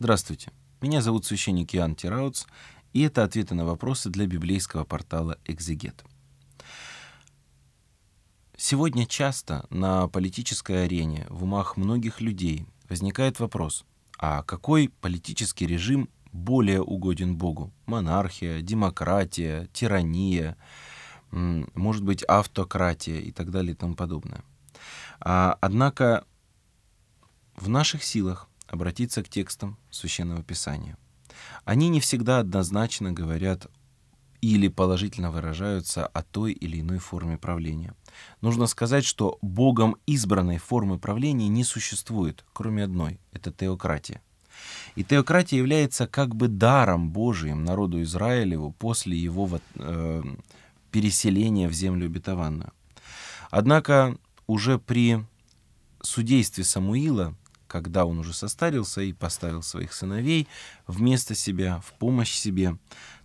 Здравствуйте, меня зовут священник Иоанн Тираутс, и это ответы на вопросы для библейского портала «Экзегет». Сегодня часто на политической арене в умах многих людей возникает вопрос, а какой политический режим более угоден Богу? Монархия, демократия, тирания, может быть, автократия и так далее и тому подобное. А, однако в наших силах обратиться к текстам Священного Писания. Они не всегда однозначно говорят или положительно выражаются о той или иной форме правления. Нужно сказать, что Богом избранной формы правления не существует, кроме одной — это теократия. И теократия является как бы даром Божиим народу Израилеву после его э, переселения в землю обетованную. Однако уже при судействе Самуила когда он уже состарился и поставил своих сыновей вместо себя, в помощь себе,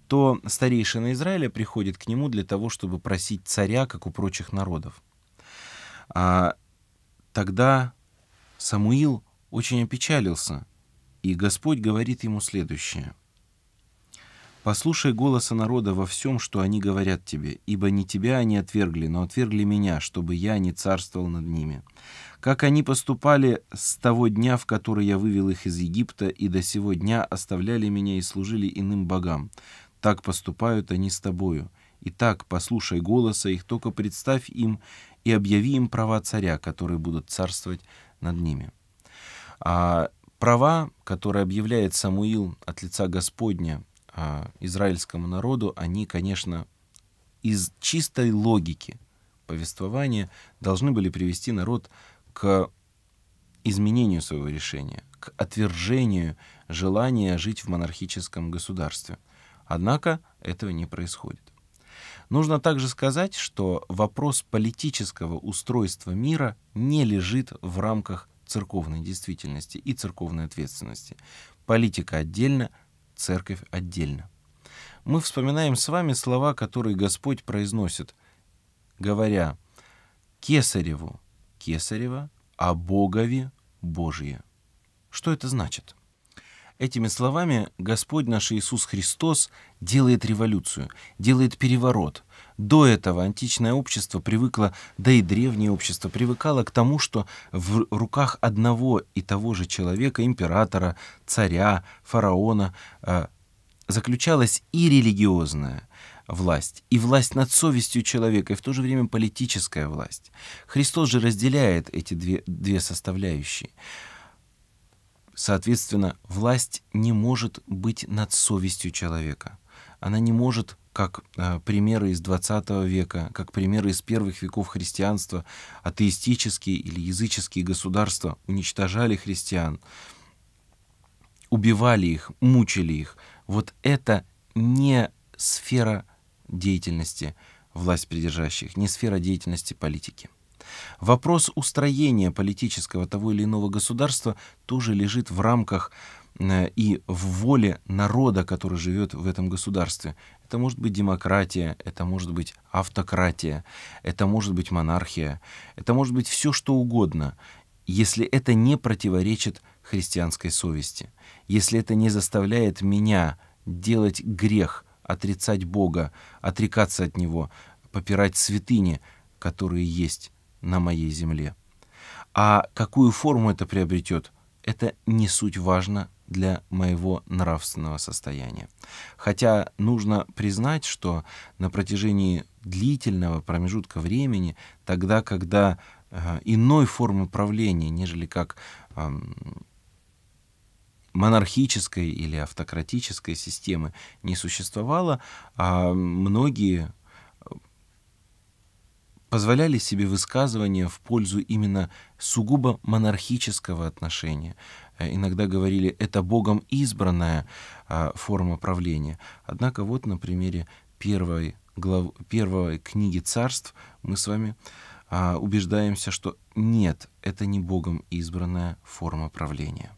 то старейшина Израиля приходит к нему для того, чтобы просить царя, как у прочих народов. А тогда Самуил очень опечалился, и Господь говорит ему следующее — Послушай голоса народа во всем, что они говорят тебе, ибо не тебя они отвергли, но отвергли меня, чтобы я не царствовал над ними. Как они поступали с того дня, в который я вывел их из Египта, и до сего дня оставляли меня и служили иным богам, так поступают они с тобою. Итак, послушай голоса их, только представь им и объяви им права царя, которые будут царствовать над ними». А права, которые объявляет Самуил от лица Господня, а, израильскому народу, они, конечно, из чистой логики повествования должны были привести народ к изменению своего решения, к отвержению желания жить в монархическом государстве. Однако этого не происходит. Нужно также сказать, что вопрос политического устройства мира не лежит в рамках церковной действительности и церковной ответственности. Политика отдельно, церковь отдельно. Мы вспоминаем с вами слова, которые Господь произносит, говоря «Кесареву – Кесарева, а Богови – Божье». Что это значит? Этими словами Господь наш Иисус Христос делает революцию, делает переворот – до этого античное общество привыкло, да и древнее общество привыкало к тому, что в руках одного и того же человека, императора, царя, фараона, э, заключалась и религиозная власть, и власть над совестью человека, и в то же время политическая власть. Христос же разделяет эти две, две составляющие. Соответственно, власть не может быть над совестью человека. Она не может как э, примеры из 20 века, как примеры из первых веков христианства, атеистические или языческие государства уничтожали христиан, убивали их, мучили их. Вот это не сфера деятельности власть придержащих, не сфера деятельности политики. Вопрос устроения политического того или иного государства тоже лежит в рамках Э, и в воле народа, который живет в этом государстве. Это может быть демократия, это может быть автократия, это может быть монархия, это может быть все что угодно, если это не противоречит христианской совести, если это не заставляет меня делать грех, отрицать Бога, отрекаться от Него, попирать святыни, которые есть на моей земле. А какую форму это приобретет, это не суть важно для моего нравственного состояния. Хотя нужно признать, что на протяжении длительного промежутка времени, тогда, когда э, иной формы правления, нежели как э, монархической или автократической системы не существовало, а многие позволяли себе высказывания в пользу именно сугубо монархического отношения. Э, иногда говорили «это Богом избранная а, форма правления». Однако вот на примере первой, глав... первой книги царств мы с вами а, убеждаемся, что нет, это не Богом избранная форма правления.